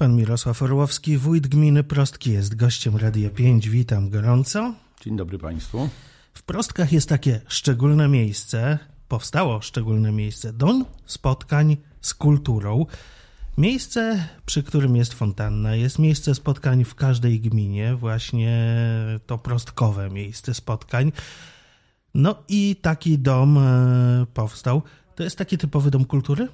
Pan Mirosław Orłowski, wójt gminy Prostki jest gościem Radia 5. Witam gorąco. Dzień dobry Państwu. W Prostkach jest takie szczególne miejsce, powstało szczególne miejsce, dom spotkań z kulturą. Miejsce, przy którym jest fontanna, jest miejsce spotkań w każdej gminie, właśnie to prostkowe miejsce spotkań. No i taki dom e, powstał. To jest taki typowy dom kultury?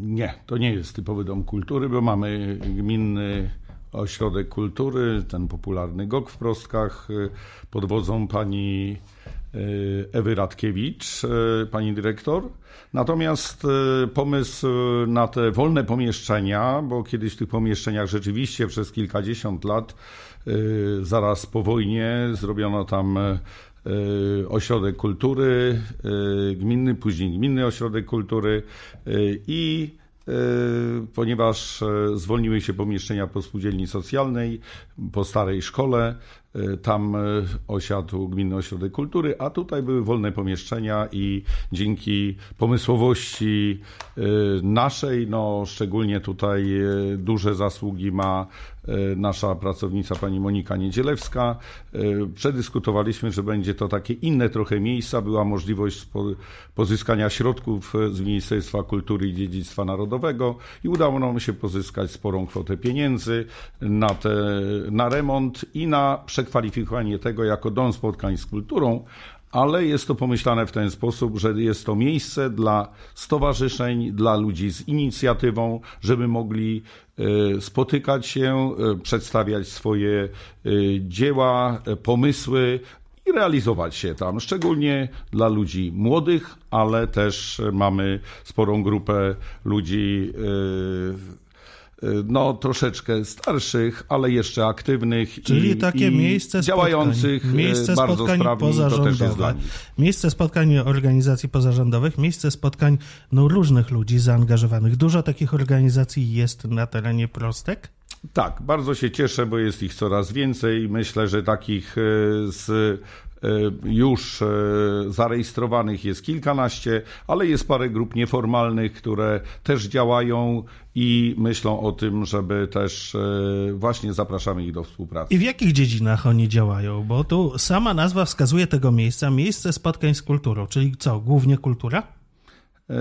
Nie, to nie jest typowy dom kultury, bo mamy gminny ośrodek kultury, ten popularny GOK w Prostkach y, pod wodzą pani y, Ewy Radkiewicz, y, pani dyrektor. Natomiast pomysł na te wolne pomieszczenia, bo kiedyś w tych pomieszczeniach rzeczywiście przez kilkadziesiąt lat, zaraz po wojnie, zrobiono tam Y, Ośrodek Kultury y, Gminny, później Gminny Ośrodek Kultury y, i ponieważ e, zwolniły się pomieszczenia po spółdzielni socjalnej, po starej szkole, tam e, osiadł Gminny Ośrodek Kultury, a tutaj były wolne pomieszczenia i dzięki pomysłowości naszej, no szczególnie tutaj duże zasługi ma E, nasza pracownica pani Monika Niedzielewska. E, przedyskutowaliśmy, że będzie to takie inne trochę miejsca. Była możliwość pozyskania środków e, z Ministerstwa Kultury i Dziedzictwa Narodowego i udało nam się pozyskać sporą kwotę pieniędzy na, te, na remont i na przekwalifikowanie tego jako dom spotkań z kulturą, ale jest to pomyślane w ten sposób, że jest to miejsce dla stowarzyszeń, dla ludzi z inicjatywą, żeby mogli e, spotykać się, e, przedstawiać swoje e, dzieła, pomysły, i realizować się tam, szczególnie dla ludzi młodych, ale też mamy sporą grupę ludzi Y, no troszeczkę starszych, ale jeszcze aktywnych Czyli i, takie i miejsce działających spotkań. Y, miejsce bardzo spotkań sprawnie, pozarządowe. Miejsce spotkań organizacji pozarządowych, miejsce spotkań no, różnych ludzi zaangażowanych. Dużo takich organizacji jest na terenie Prostek? Tak, bardzo się cieszę, bo jest ich coraz więcej. Myślę, że takich y, z E, już e, zarejestrowanych jest kilkanaście, ale jest parę grup nieformalnych, które też działają i myślą o tym, żeby też e, właśnie zapraszamy ich do współpracy. I w jakich dziedzinach oni działają? Bo tu sama nazwa wskazuje tego miejsca, miejsce spotkań z kulturą, czyli co, głównie kultura? Yy,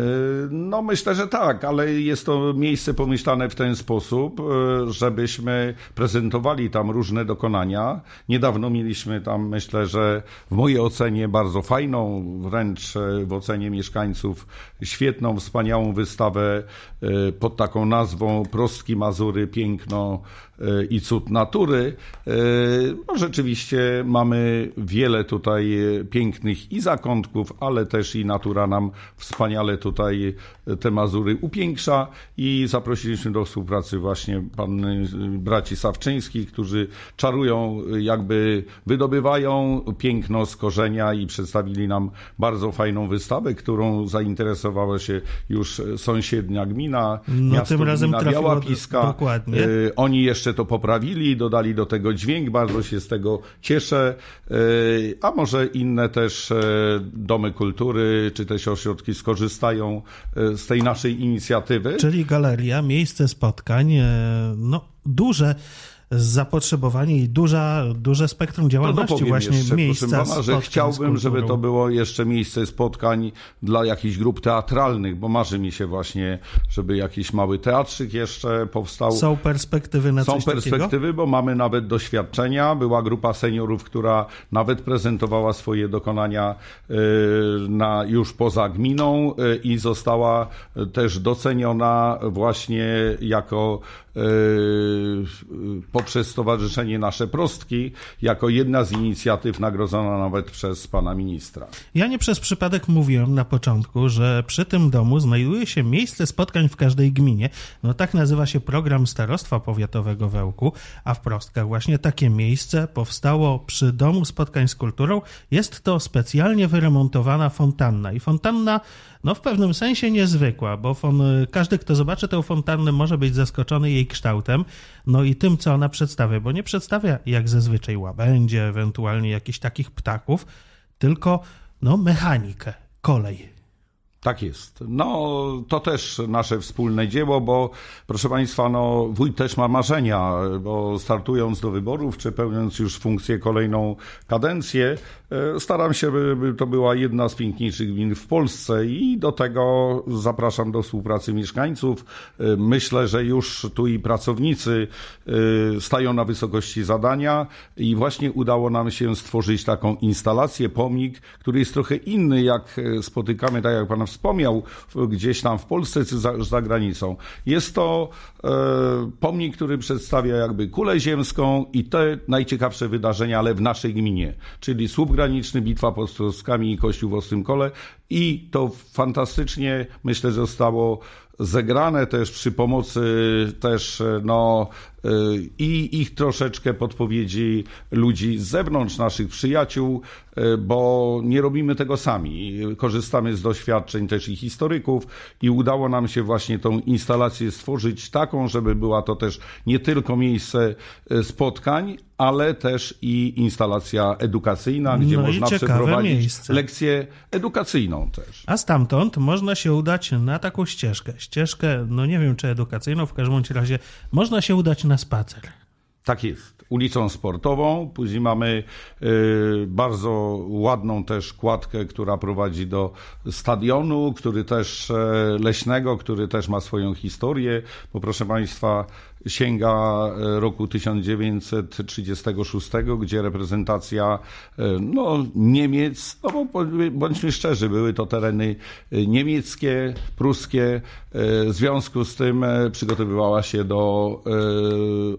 no myślę, że tak, ale jest to miejsce pomyślane w ten sposób, yy, żebyśmy prezentowali tam różne dokonania. Niedawno mieliśmy tam, myślę, że w mojej ocenie bardzo fajną, wręcz e, w ocenie mieszkańców świetną, wspaniałą wystawę e, pod taką nazwą Prostki Mazury Piękno E, i cud natury. E, no, rzeczywiście mamy wiele tutaj e, pięknych i zakątków, ale też i natura nam wspaniale tutaj te Mazury upiększa i zaprosiliśmy do współpracy właśnie pan braci Sawczyńskich, którzy czarują, jakby wydobywają piękno z korzenia i przedstawili nam bardzo fajną wystawę, którą zainteresowała się już sąsiednia gmina, no, miasto tym razem gmina Białapiska. Dokładnie. Oni jeszcze jeszcze to poprawili i dodali do tego dźwięk. Bardzo się z tego cieszę. E, a może inne też e, domy kultury czy też ośrodki skorzystają e, z tej naszej inicjatywy. Czyli galeria, miejsce spotkań, no duże zapotrzebowanie i duża, duże spektrum no działalności właśnie jeszcze, miejsca pana, że chciałbym, żeby to było jeszcze miejsce spotkań dla jakichś grup teatralnych, bo marzy mi się właśnie, żeby jakiś mały teatrzyk jeszcze powstał. Są perspektywy na Są coś perspektywy, takiego? bo mamy nawet doświadczenia. Była grupa seniorów, która nawet prezentowała swoje dokonania y, na, już poza gminą y, i została y, też doceniona właśnie jako Yy, poprzez Stowarzyszenie Nasze Prostki jako jedna z inicjatyw nagrodzona nawet przez pana ministra. Ja nie przez przypadek mówiłem na początku, że przy tym domu znajduje się miejsce spotkań w każdej gminie. No tak nazywa się program Starostwa Powiatowego Wełku, a w Prostkach właśnie takie miejsce powstało przy Domu Spotkań z Kulturą. Jest to specjalnie wyremontowana fontanna i fontanna no w pewnym sensie niezwykła, bo fon, każdy, kto zobaczy tę fontannę, może być zaskoczony jej kształtem, no i tym, co ona przedstawia, bo nie przedstawia jak zazwyczaj łabędzie, ewentualnie jakichś takich ptaków, tylko no mechanikę, kolej, tak jest. No, to też nasze wspólne dzieło, bo proszę Państwa, no, wuj też ma marzenia, bo startując do wyborów, czy pełniąc już funkcję kolejną kadencję, e, staram się, by to była jedna z piękniejszych gmin w Polsce i do tego zapraszam do współpracy mieszkańców. E, myślę, że już tu i pracownicy e, stają na wysokości zadania i właśnie udało nam się stworzyć taką instalację, pomnik, który jest trochę inny, jak spotykamy, tak jak Pan wspomniał, gdzieś tam w Polsce czy za, za granicą. Jest to e, pomnik, który przedstawia jakby kulę ziemską i te najciekawsze wydarzenia, ale w naszej gminie, czyli słup graniczny, bitwa pod i Kościół w Ostrym Kole i to fantastycznie, myślę, zostało zegrane też przy pomocy też e, no, Y, i ich troszeczkę podpowiedzi ludzi z zewnątrz, naszych przyjaciół, y, bo nie robimy tego sami. Korzystamy z doświadczeń też i historyków i udało nam się właśnie tą instalację stworzyć taką, żeby była to też nie tylko miejsce y, spotkań, ale też i instalacja edukacyjna, gdzie no można przeprowadzić miejsce. lekcję edukacyjną też. A stamtąd można się udać na taką ścieżkę. Ścieżkę, no nie wiem czy edukacyjną, w każdym razie można się udać na Spatzer. Tak jest. Ulicą sportową. Później mamy y, bardzo ładną też kładkę, która prowadzi do stadionu, który też e, leśnego, który też ma swoją historię, bo proszę Państwa, sięga e, roku 1936, gdzie reprezentacja e, no, Niemiec, no bo bądźmy szczerzy, były to tereny niemieckie, pruskie, w związku z tym przygotowywała się do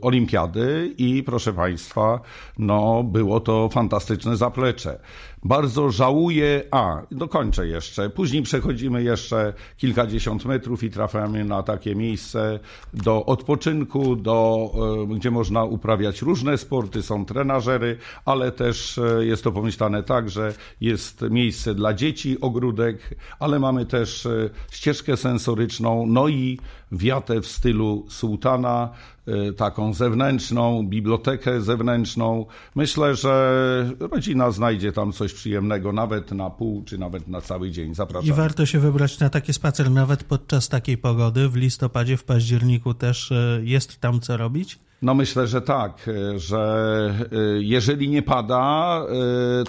olimpiady i proszę Państwa, no było to fantastyczne zaplecze. Bardzo żałuję, a dokończę jeszcze. Później przechodzimy jeszcze kilkadziesiąt metrów i trafiamy na takie miejsce do odpoczynku, do, e, gdzie można uprawiać różne sporty, są trenażery, ale też e, jest to pomyślane tak, że jest miejsce dla dzieci, ogródek, ale mamy też e, ścieżkę sensoryczną, no i wiatę w stylu sułtana, Y, taką zewnętrzną, bibliotekę zewnętrzną. Myślę, że rodzina znajdzie tam coś przyjemnego nawet na pół czy nawet na cały dzień. Zapraszam. I warto się wybrać na taki spacer nawet podczas takiej pogody. W listopadzie, w październiku też y, jest tam co robić? No myślę, że tak, e, że e, jeżeli nie pada, e,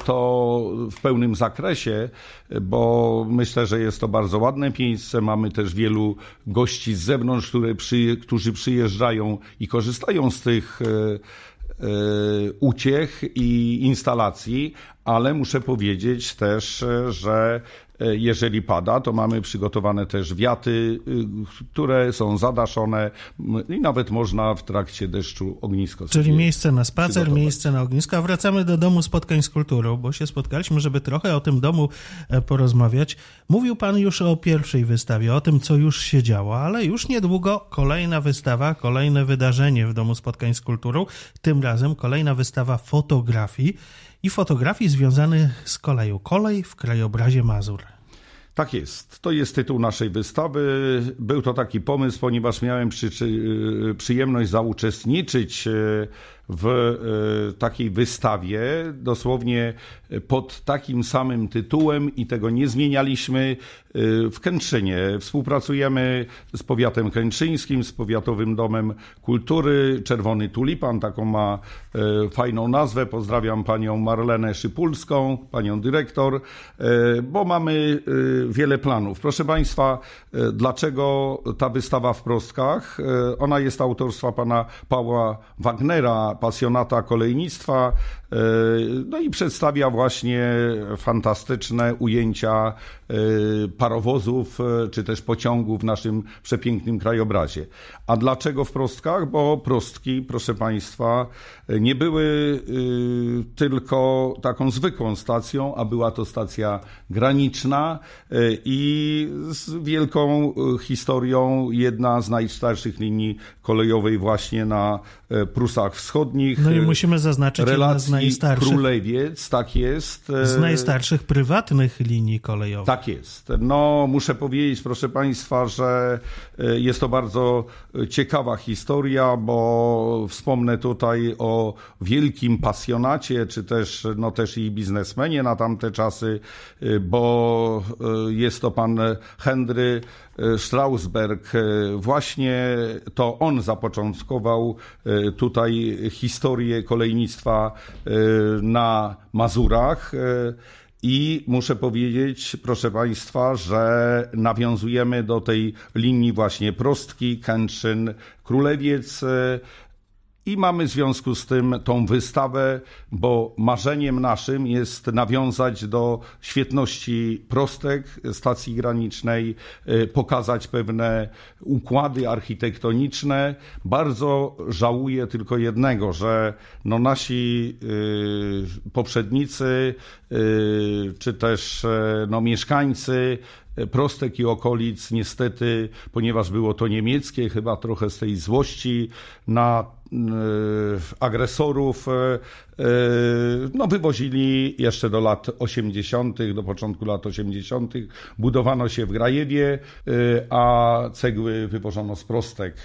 to w pełnym zakresie, bo myślę, że jest to bardzo ładne miejsce. Mamy też wielu gości z zewnątrz, które przy, którzy przyjeżdżają i korzystają z tych uciech i instalacji, ale muszę powiedzieć też, że E, jeżeli pada, to mamy przygotowane też wiaty, y, które są zadaszone mm, i nawet można w trakcie deszczu ognisko. Czyli miejsce na spacer, miejsce na ognisko. A wracamy do domu spotkań z kulturą, bo się spotkaliśmy, żeby trochę o tym domu e, porozmawiać. Mówił Pan już o pierwszej wystawie, o tym, co już się działo, ale już niedługo kolejna wystawa, kolejne wydarzenie w domu spotkań z kulturą. Tym razem kolejna wystawa fotografii i fotografii związanych z koleją kolej w krajobrazie Mazur. Tak jest. To jest tytuł naszej wystawy. Był to taki pomysł, ponieważ miałem przy, przy, przyjemność zauczestniczyć e, w e, takiej wystawie, dosłownie e, pod takim samym tytułem i tego nie zmienialiśmy e, w Kęczynie. Współpracujemy z powiatem kęczyńskim, z Powiatowym Domem Kultury. Czerwony Tulipan, taką ma fajną nazwę. Pozdrawiam panią Marlenę Szypulską, panią dyrektor, bo mamy wiele planów. Proszę państwa, dlaczego ta wystawa w Prostkach? Ona jest autorstwa pana Pawła Wagnera, pasjonata kolejnictwa, e, no i przedstawia właśnie fantastyczne ujęcia e, parowozów e, czy też pociągów w naszym przepięknym krajobrazie. A dlaczego w prostkach? Bo prostki, proszę Państwa, nie były tylko taką zwykłą stacją, a była to stacja graniczna i z wielką historią jedna z najstarszych linii kolejowej właśnie na Prusach Wschodnich wschodnich. No i e, musimy zaznaczyć relacji z najstarszych. Królewiec, tak jest. E, z najstarszych prywatnych linii kolejowych. Tak jest. No, muszę powiedzieć, proszę Państwa, że e, jest to bardzo ciekawa historia, bo wspomnę tutaj o wielkim pasjonacie, czy też, no też i biznesmenie na tamte czasy, bo jest to pan Henry Strausberg. Właśnie to on zapoczątkował tutaj historię kolejnictwa e, na Mazurach. E, I muszę powiedzieć, proszę Państwa, że nawiązujemy do tej linii właśnie Prostki, Kęczyn, Królewiec, e, i mamy w związku z tym tą wystawę, bo marzeniem naszym jest nawiązać do świetności prostek stacji granicznej, y, pokazać pewne układy architektoniczne. Bardzo żałuję tylko jednego, że no nasi y, poprzednicy, y, czy też no mieszkańcy prostek i okolic, niestety, ponieważ było to niemieckie, chyba trochę z tej złości na E, agresorów e, e, no, wywozili jeszcze do lat 80., do początku lat 80. Budowano się w Grajewie, a cegły wywożono z prostek.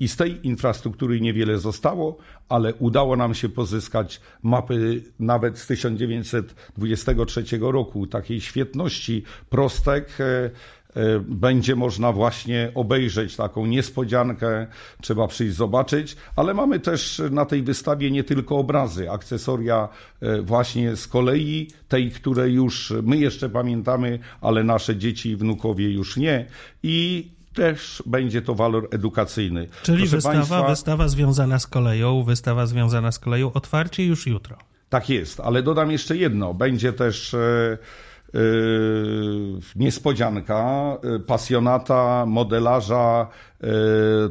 I z tej infrastruktury niewiele zostało, ale udało nam się pozyskać mapy nawet z 1923 roku, takiej świetności prostek. E, będzie można właśnie obejrzeć taką niespodziankę, trzeba przyjść zobaczyć, ale mamy też na tej wystawie nie tylko obrazy, akcesoria e, właśnie z kolei, tej, której już my jeszcze pamiętamy, ale nasze dzieci i wnukowie już nie i też będzie to walor edukacyjny. Czyli wystawa, Państwa, wystawa związana z koleją, wystawa związana z koleją, otwarcie już jutro. Tak jest, ale dodam jeszcze jedno. Będzie też e, Yy, niespodzianka yy, pasjonata, modelarza, yy,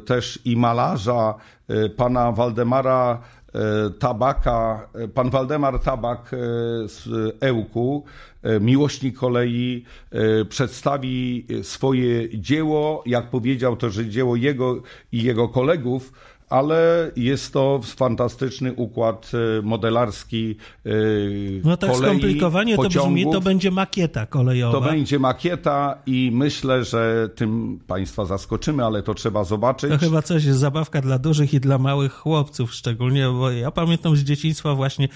też i malarza, pana Waldemara Tabaka, pan Waldemar Tabak z Ełku, miłośnik kolei, przedstawi swoje dzieło, jak powiedział to, że dzieło jego i jego kolegów, ale jest to fantastyczny układ e, modelarski e, No tak kolei, skomplikowanie pociągów. to brzmi, to będzie makieta kolejowa. To będzie makieta i myślę, że tym Państwa zaskoczymy, ale to trzeba zobaczyć. To chyba coś jest zabawka dla dużych i dla małych chłopców szczególnie, bo ja pamiętam z dzieciństwa właśnie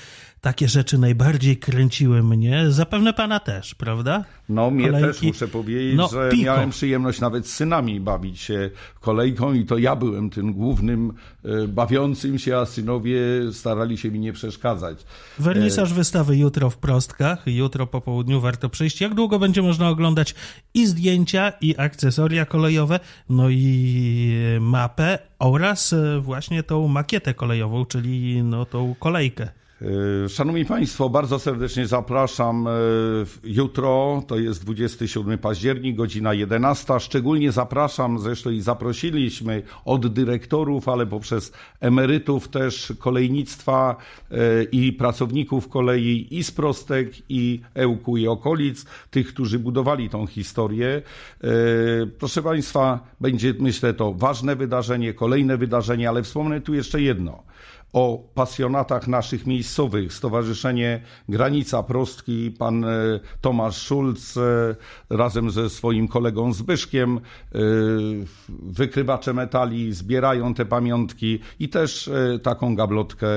takie rzeczy najbardziej kręciły mnie. Zapewne Pana też, prawda? No, mnie kolejki. też muszę powiedzieć, no, że piko. miałem przyjemność nawet z synami bawić się kolejką i to ja byłem tym głównym e, bawiącym się, a synowie starali się mi nie przeszkadzać. Wernisarz e... wystawy jutro w Prostkach, jutro po południu warto przyjść. Jak długo będzie można oglądać i zdjęcia, i akcesoria kolejowe, no i e, mapę oraz e, właśnie tą makietę kolejową, czyli no tą kolejkę. E, szanowni Państwo, bardzo serdecznie zapraszam. E, jutro to jest 27 październik, godzina 11. Szczególnie zapraszam, zresztą i zaprosiliśmy od dyrektorów, ale poprzez emerytów też kolejnictwa e, i pracowników kolei i z Prostek, i Ełku, i okolic, tych, którzy budowali tą historię. Proszę Państwa, będzie myślę to ważne wydarzenie, kolejne wydarzenie, ale wspomnę tu jeszcze jedno o pasjonatach naszych miejscowych, Stowarzyszenie Granica Prostki, pan e, Tomasz Szulc e, razem ze swoim kolegą Zbyszkiem, e, wykrywacze metali zbierają te pamiątki i też taką gablotkę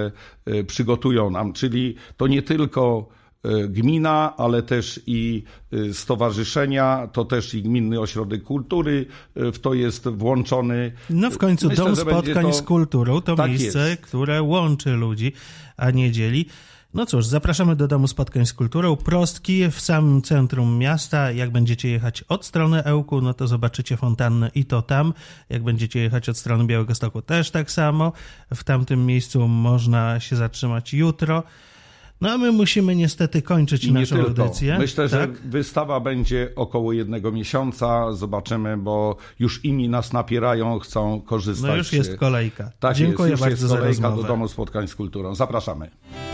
przygotują nam. Czyli to nie tylko Y, gmina, ale też i y, stowarzyszenia, to też i Gminny Ośrodek Kultury y, w to jest włączony. No w końcu Myślę, Dom Spotkań to... z Kulturą to tak miejsce, jest. które łączy ludzi, a nie dzieli. No cóż, zapraszamy do Domu Spotkań z Kulturą. Prostki w samym centrum miasta. Jak będziecie jechać od strony Ełku, no to zobaczycie fontannę i to tam. Jak będziecie jechać od strony Białego Stoku, też tak samo. W tamtym miejscu można się zatrzymać jutro. No a my musimy niestety kończyć I naszą audycję. Myślę, tak? że wystawa będzie około jednego miesiąca. Zobaczymy, bo już inni nas napierają, chcą no, korzystać. No już jest kolejka. Tak Dziękuję jest, już bardzo jest kolejka za rozmowę. do Domu Spotkań z Kulturą. Zapraszamy.